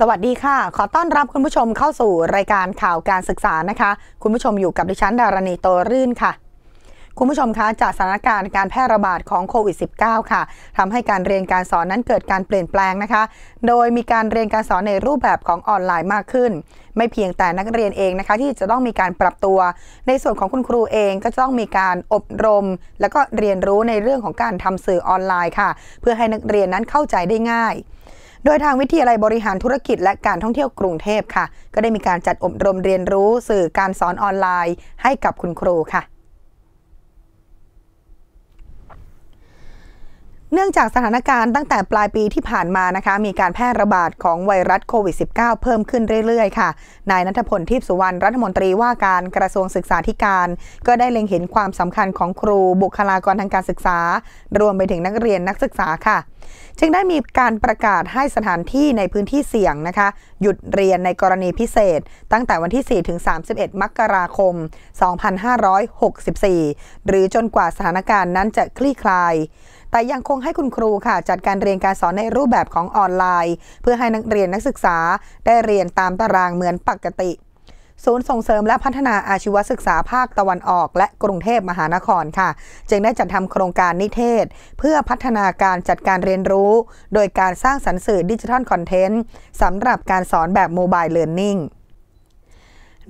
สวัสดีค่ะ ขอต้อนรับคุณผู้ชมเข้าสู่รายการข่าวการศึกษานะคะ คุณผู้ชมอยู่กับดิฉันดารณีโตรื่นค่ะ คุณผู้ชมคะ จากสถานการณ์การแพร่ระบาดของโควิด -19 ค่ะทำให้การเรียนการสอนนั้นเกิดการเปลี่ยนแปลงนะคะ โดยมีการเรียนการสอนในรูปแบบของออนไลน์มากขึ้น ไม่เพียงแต่นักเรียนเองนะคะที่จะต้องมีการปรับตัว ในส่วนของคุณครูเองก็จะต้องมีการอบรมและก็เรียนรู้ในเรื่องของการทำสื่อออนไลน์ค่ะ เพื่อให้นักเรียนนั้นเข้าใจได้ง่ายโดยทางวิทยาลัยบริหารธุรกิจและการท่องเที่ยวกรุงเทพค่ะ ก็ได้มีการจัดอบรมเรียนรู้สื่อการสอนออนไลน์ให้กับคุณครูค่ะเนื่องจากสถานการณ์ตั้งแต่ปลายปีที่ผ่านมานะคะ มีการแพร่ระบาดของไวรัสโควิด -19 เพิ่มขึ้นเรื่อยๆ ค่ะ นายนัทพล ทิพสุวรรณ รัฐมนตรีว่าการกระทรวงศึกษาธิการ ก็ได้เล็งเห็นความสำคัญของครูบุคลากรทางการศึกษา รวมไปถึงนักเรียนนักศึกษาค่ะ จึงได้มีการประกาศให้สถานที่ในพื้นที่เสี่ยงนะคะ หยุดเรียนในกรณีพิเศษ ตั้งแต่วันที่4ถึง31มกราคม2564หรือจนกว่าสถานการณ์นั้นจะคลี่คลายแต่ยังคงให้คุณครูค่ะ จัดการเรียนการสอนในรูปแบบของออนไลน์ เพื่อให้นักเรียนนักศึกษาได้เรียนตามตารางเหมือนปกติ ศูนย์ส่งเสริมและพัฒนาอาชีวศึกษาภาคตะวันออกและกรุงเทพมหานครค่ะ จึงได้จัดทำโครงการนิเทศ เพื่อพัฒนาการจัดการเรียนรู้โดยการสร้างสรรค์สื่อดิจิทัลคอนเทนต์สำหรับการสอนแบบโมบายเลิร์นนิ่ง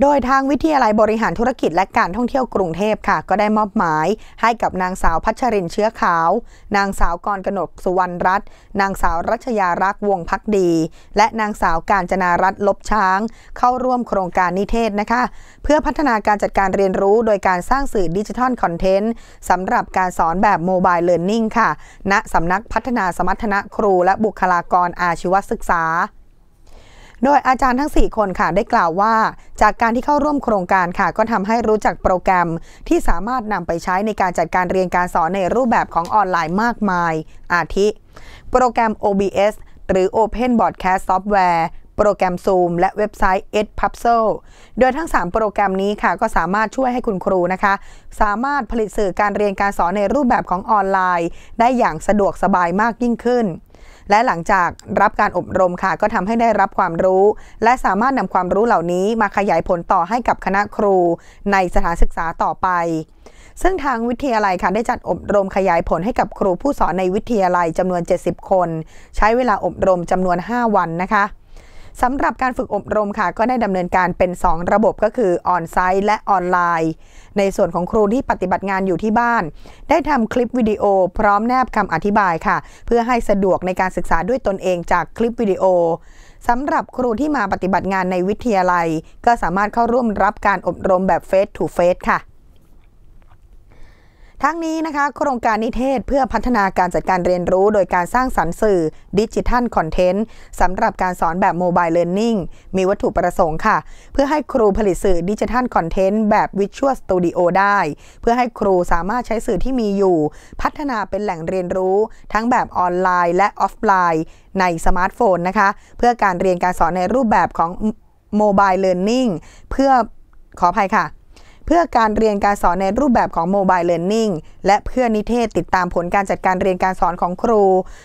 โดยทางวิทยาลัยบริหารธุรกิจและการท่องเที่ยวกรุงเทพค่ะ ก็ได้มอบหมายให้กับนางสาวพัชรินเชื้อขาว นางสาวกรกนกสุวรรณรัตน์ นางสาวรัชยารักวงพักดี และนางสาวการจนารัตลบช้าง เข้าร่วมโครงการนิเทศนะคะ เพื่อพัฒนาการจัดการเรียนรู้โดยการสร้างสื่อดิจิทัลคอนเทนต์สำหรับการสอนแบบโมบายเลิร์นนิ่งค่ะณนะสำนักพัฒนาสมรรถนะครูและบุคลากรอาชีวศึกษาโดยอาจารย์ทั้ง 4 คนค่ะได้กล่าวว่า จากการที่เข้าร่วมโครงการค่ะก็ทำให้รู้จักโปรแกรมที่สามารถนำไปใช้ในการจัดการเรียนการสอนในรูปแบบของออนไลน์มากมายอาทิ โปรแกรม OBS หรือ Open Broadcast Software โปรแกรม Zoom และเว็บไซต์ e d p u z z l e โดยทั้ง 3 โปรแกรมนี้ค่ะก็สามารถช่วยให้คุณครูนะคะ สามารถผลิตสื่อการเรียนการสอนในรูปแบบของออนไลน์ ได้อย่างสะดวกสบายมากยิ่งขึ้นและหลังจากรับการอบรมค่ะก็ทำให้ได้รับความรู้ และสามารถนำความรู้เหล่านี้ มาขยายผลต่อให้กับคณะครูในสถานศึกษาต่อไป ซึ่งทางวิทยาลัยค่ะได้จัดอบรมขยายผลให้กับครูผู้สอนในวิทยาลัยจำนวน 70 คน ใช้เวลาอบรมจำนวน 5 วันนะคะสำหรับการฝึกอบรมค่ะ ก็ได้ดำเนินการเป็น 2 ระบบก็คือออนไซต์และออนไลน์ ในส่วนของครูที่ปฏิบัติงานอยู่ที่บ้าน ได้ทำคลิปวิดีโอพร้อมแนบคำอธิบายค่ะ เพื่อให้สะดวกในการศึกษาด้วยตนเองจากคลิปวิดีโอสำหรับครูที่มาปฏิบัติงานในวิทยาลัย ก็สามารถเข้าร่วมรับการอบรมแบบเฟสทูเฟสค่ะทั้งนี้นะคะ โครงการนิเทศเพื่อพัฒนาการจัดการเรียนรู้โดยการสร้างสรรค์สื่อดิจิทัลคอนเทนต์สำหรับการสอนแบบโมบายเลิร์นนิ่งมีวัตถุประสงค์ค่ะ เพื่อให้ครูผลิตสื่อดิจิทัลคอนเทนต์แบบวิชวลสตูดิโอได้ เพื่อให้ครูสามารถใช้สื่อที่มีอยู่ พัฒนาเป็นแหล่งเรียนรู้ทั้งแบบออนไลน์และออฟไลน์ในสมาร์ทโฟนนะคะ เพื่อการเรียนการสอนในรูปแบบของโมบายเลิร์นนิ่งเพื่อขออภัยค่ะเพื่อการเรียนการสอนในรูปแบบของโมบายเลิร์นนิ่งและเพื่อนิเทศติดตามผลการจัดการเรียนการสอนของครู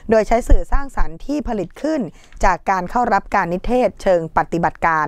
โดยใช้สื่อสร้างสารรค์ที่ผลิตขึ้น จากการเข้ารับการนิเทศเชิงปฏิบัติการ